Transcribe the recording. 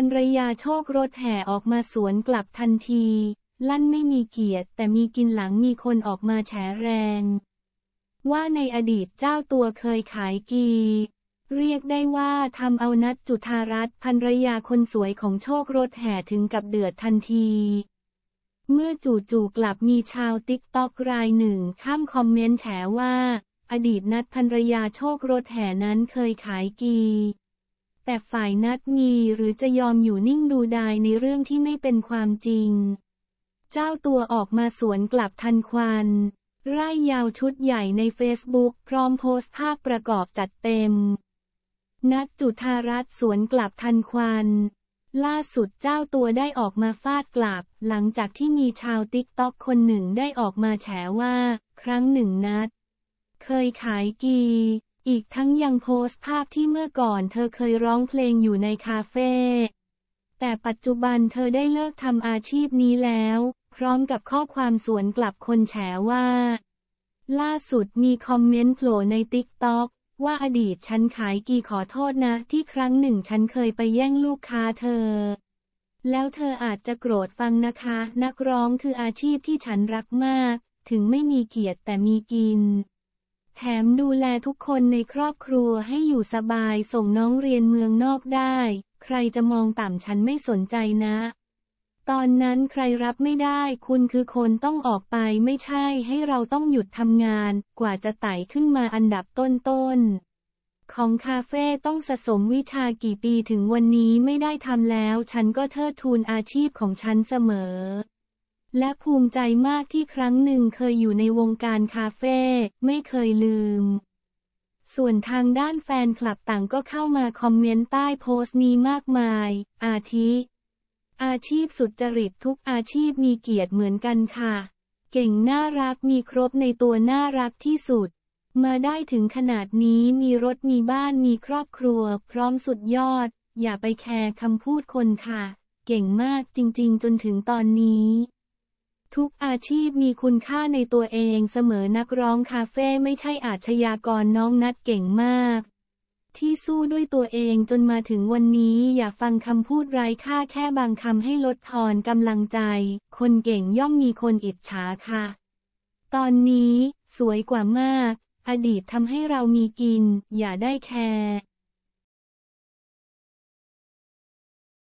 ภรรยาโชครถแห่ออกมาสวนกลับทันที ลั่นไม่มีเกียรติแต่มีกินหลังมีคนออกมาแฉแรงว่าในอดีตเจ้าตัวเคยขายกีเรียกได้ว่าทำเอานัดจุธารัตน์ภรรยาคนสวยของโชครถแห่ถึงกับเดือดทันที เมื่อจู่ๆกลับมีชาวติ๊กต็อกรายหนึ่ง ข้ามคอมเมนต์แฉว่า อดีตนัดภรรยาโชครถแห่นั้นเคยขายกีแต่ฝ่ายนัดมีหรือจะยอมอยู่นิ่งดูดายในเรื่องที่ไม่เป็นความจริง เจ้าตัวออกมาสวนกลับทันควันร่ายยาวชุดใหญ่ในเฟซบุ๊กพร้อมโพสต์ภาพประกอบจัดเต็ม นัดจุธารัตสวนกลับทันควันล่าสุดเจ้าตัวได้ออกมาฟาดกลับ หลังจากที่มีชาวติ๊กต็อกคนหนึ่งได้ออกมาแฉว่า ครั้งหนึ่งนัดเคยขายกีอีกทั้งยังโพสต์ภาพที่เมื่อก่อนเธอเคยร้องเพลงอยู่ในคาเฟ่ แต่ปัจจุบันเธอได้เลิกทำอาชีพนี้แล้ว พร้อมกับข้อความสวนกลับคนแฉว่า ล่าสุดมีคอมเมนต์โผล่ในติ๊กต็อกว่าอดีตฉันขายกี่ขอโทษนะที่ครั้งหนึ่งฉันเคยไปแย่งลูกค้าเธอ แล้วเธออาจจะโกรธฟังนะคะ นักร้องคืออาชีพที่ฉันรักมาก ถึงไม่มีเกียรติแต่มีกินแถมดูแลทุกคนในครอบครัวให้อยู่สบายส่งน้องเรียนเมืองนอกได้ ใครจะมองต่ำฉันไม่สนใจนะ ตอนนั้นใครรับไม่ได้คุณคือคนต้องออกไปไม่ใช่ให้เราต้องหยุดทำงาน กว่าจะไต่ขึ้นมาอันดับต้นๆ ของคาเฟ่ต้องสะสมวิชากี่ปีถึงวันนี้ไม่ได้ทำแล้ว ฉันก็เทิดทูนอาชีพของฉันเสมอและภูมิใจมากที่ครั้งหนึ่งเคยอยู่ในวงการคาเฟ่ไม่เคยลืม ส่วนทางด้านแฟนคลับต่างก็เข้ามาคอมเมนต์ใต้โพสต์นี้มากมาย อาทิ อาชีพสุดจริตทุกอาชีพมีเกียรติเหมือนกันค่ะ เก่งน่ารักมีครบในตัวน่ารักที่สุด มาได้ถึงขนาดนี้มีรถมีบ้านมีครอบครัว พร้อมสุดยอด อย่าไปแคร์คำพูดคนค่ะ เก่งมากจริง ๆ จนถึงตอนนี้ทุกอาชีพมีคุณค่าในตัวเองเสมอนักร้องคาเฟ่ไม่ใช่อาชญากรน้องนัดเก่งมาก ที่สู้ด้วยตัวเองจนมาถึงวันนี้อย่าฟังคำพูดไร้ค่าแค่บางคำให้ลดทอนกำลังใจ คนเก่งย่อมมีคนอิจฉาค่ะ ตอนนี้ สวยกว่ามาก อดีตทำให้เรามีกิน อย่าได้แคร์